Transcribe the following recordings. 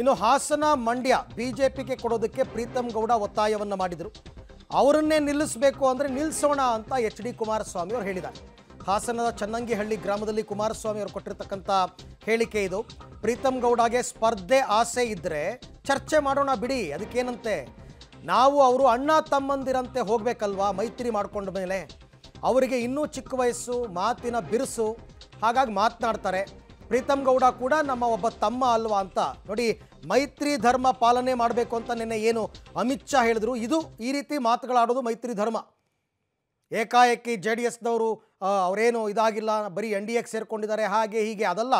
ಇನ್ನು Hassan Mandya B J ಪಿಗೆ ಕೊಡೋದಕ್ಕೆ ಪ್ರೀತಮ್ ಗೌಡ ಒತ್ತಾಯವನ್ನು ಮಾಡಿದರು ಅವರನ್ನೇ ನಿಲ್ಲಿಸಬೇಕು ಅಂದರೆ ನಿಲ್ಲಿಸೋಣ ಅಂತ ಎಚ್ ಡಿ ಕುಮಾರಸ್ವಾಮಿ ಅವರು ಹೇಳಿದ್ದಾರೆ ಹಾಸನದ ಚನ್ನಂಗಿಹಳ್ಳಿ ಗ್ರಾಮದಲ್ಲಿ ಕುಮಾರಸ್ವಾಮಿ ಅವರು ಕೊಟ್ಟಿರ್ತಕ್ಕಂಥ ಹೇಳಿಕೆ ಇದು ಪ್ರೀತಮ್ ಗೌಡಗೆ ಸ್ಪರ್ಧೆ ಆಸೆ ಇದ್ದರೆ ಚರ್ಚೆ ಮಾಡೋಣ ಬಿಡಿ ಅದಕ್ಕೇನಂತೆ ನಾವು ಅವರು ಅಣ್ಣ ತಮ್ಮಂದಿರಂತೆ ಹೋಗಬೇಕಲ್ವಾ ಮೈತ್ರಿ ಮಾಡ್ಕೊಂಡ ಮೇಲೆ ಅವರಿಗೆ ಇನ್ನೂ ಚಿಕ್ಕ ವಯಸ್ಸು ಮಾತಿನ ಬಿರುಸು ಹಾಗಾಗಿ ಮಾತನಾಡ್ತಾರೆ ಪ್ರೀತಮ್ ಗೌಡ ಕೂಡ ನಮ್ಮ ಒಬ್ಬ ತಮ್ಮ ಅಲ್ವಾ ಅಂತ ನೋಡಿ ಮೈತ್ರಿ ಧರ್ಮ ಪಾಲನೆ ಮಾಡಬೇಕು ಅಂತ ನಿನ್ನೆ ಏನು ಅಮಿತ್ ಶಾ ಹೇಳಿದ್ರು ಇದು ಈ ರೀತಿ ಮಾತುಗಳಾಡೋದು ಮೈತ್ರಿ ಧರ್ಮ ಏಕಾಏಕಿ ಜೆ ಡಿ ಎಸ್ನವರು ಅವರೇನು ಇದಾಗಿಲ್ಲ ಬರೀ ಎನ್ ಡಿ ಎ ಸೇರ್ಕೊಂಡಿದ್ದಾರೆ ಹಾಗೆ ಹೀಗೆ ಅದಲ್ಲ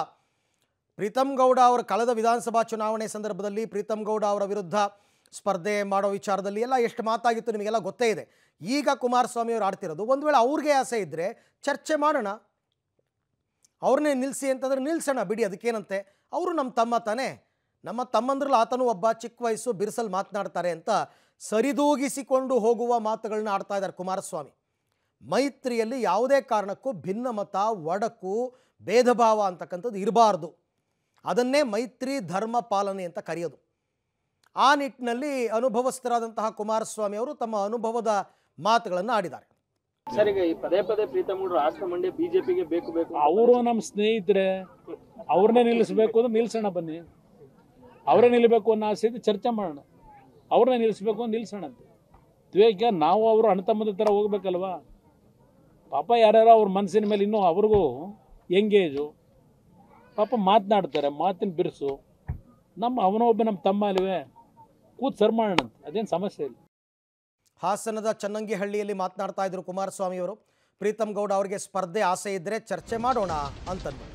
ಪ್ರೀತಮ್ ಗೌಡ ಅವರ ಕಳೆದ ವಿಧಾನಸಭಾ ಚುನಾವಣೆ ಸಂದರ್ಭದಲ್ಲಿ ಪ್ರೀತಮ್ ಗೌಡ ಅವರ ವಿರುದ್ಧ ಸ್ಪರ್ಧೆ ಮಾಡೋ ವಿಚಾರದಲ್ಲಿ ಎಲ್ಲ ಎಷ್ಟು ಮಾತಾಗಿತ್ತು ನಿಮಗೆಲ್ಲ ಗೊತ್ತೇ ಇದೆ ಈಗ ಕುಮಾರಸ್ವಾಮಿ ಅವರು ಆಡ್ತಿರೋದು ಒಂದು ವೇಳೆ ಅವ್ರಿಗೆ ಆಸೆ ಇದ್ದರೆ ಚರ್ಚೆ ಮಾಡೋಣ ಅವ್ರನ್ನೇ ನಿಲ್ಲಿಸಿ ಅಂತಂದ್ರೆ ನಿಲ್ಲಿಸೋಣ ಬಿಡಿ ಅದಕ್ಕೇನಂತೆ ಅವರು ನಮ್ಮ ತಮ್ಮ ತಾನೇ ನಮ್ಮ ತಮ್ಮಂದ್ರಲ್ಲಿ ಆತನೂ ಒಬ್ಬ ಚಿಕ್ಕ ವಯಸ್ಸು ಬಿರ್ಸಲ್ ಮಾತನಾಡ್ತಾರೆ ಅಂತ ಸರಿದೂಗಿಸಿಕೊಂಡು ಹೋಗುವ ಮಾತುಗಳನ್ನ ಆಡ್ತಾ ಇದ್ದಾರೆ ಕುಮಾರಸ್ವಾಮಿ ಮೈತ್ರಿಯಲ್ಲಿ ಯಾವುದೇ ಕಾರಣಕ್ಕೂ ಭಿನ್ನಮತ ಒಡಕು ಭೇದ ಭಾವ ಅಂತಕ್ಕಂಥದ್ದು ಇರಬಾರ್ದು ಅದನ್ನೇ ಮೈತ್ರಿ ಧರ್ಮ ಪಾಲನೆ ಅಂತ ಕರೆಯೋದು ಆ ನಿಟ್ಟಿನಲ್ಲಿ ಅನುಭವಸ್ಥರಾದಂತಹ ಕುಮಾರಸ್ವಾಮಿ ಅವರು ತಮ್ಮ ಅನುಭವದ ಮಾತುಗಳನ್ನು ಆಡಿದ್ದಾರೆ ಸರಿಗ ಈ ಪದೇ ಪದೇ ಮಂಡ್ಯ ಬಿಜೆಪಿಗೆ ಬೇಕು ಬೇಕು ಅವರು ನಮ್ಮ ಸ್ನೇಹಿತರೆ ಅವ್ರನ್ನೇ ನಿಲ್ಲಿಸಬೇಕು ಅಂದ್ರೆ ನಿಲ್ಸೋಣ ಬನ್ನಿ ಅವರೇ ನಿಲ್ಲಬೇಕು ಅನ್ನೋ ಆಸೆ ಚರ್ಚೆ ಮಾಡೋಣ ಅವ್ರನ್ನೇ ನಿಲ್ಲಿಸ್ಬೇಕು ಅಂದ್ರೆ ನಿಲ್ಸೋಣ ಅಂತ ದ್ವೇಕ ನಾವು ಅವರು ಅಣ್ಣ ತರ ಹೋಗ್ಬೇಕಲ್ವಾ ಪಾಪ ಯಾರ್ಯಾರೋ ಅವ್ರ ಮನಸ್ಸಿನ ಮೇಲೆ ಇನ್ನೂ ಅವ್ರಿಗೂ ಎಂಗೇಜು ಪಾಪ ಮಾತನಾಡ್ತಾರೆ ಮಾತಿನ ಬಿರುಸು ನಮ್ಮ ಅವನೊಬ್ಬ ನಮ್ಮ ತಮ್ಮ ಅಲ್ವೇ ಕೂತ್ ಸರ್ ಮಾಡೋಣ ಅದೇನು ಸಮಸ್ಯೆ ಇಲ್ಲ ಹಾಸನದ ಚನ್ನಂಗಿಹಳ್ಳಿಯಲ್ಲಿ ಮಾತನಾಡ್ತಾ ಇದ್ರು ಕುಮಾರಸ್ವಾಮಿಯವರು ಪ್ರೀತಮ್ ಗೌಡ ಅವರಿಗೆ ಸ್ಪರ್ಧೆ ಆಸೆ ಇದ್ದರೆ ಚರ್ಚೆ ಮಾಡೋಣ ಅಂತಂದರು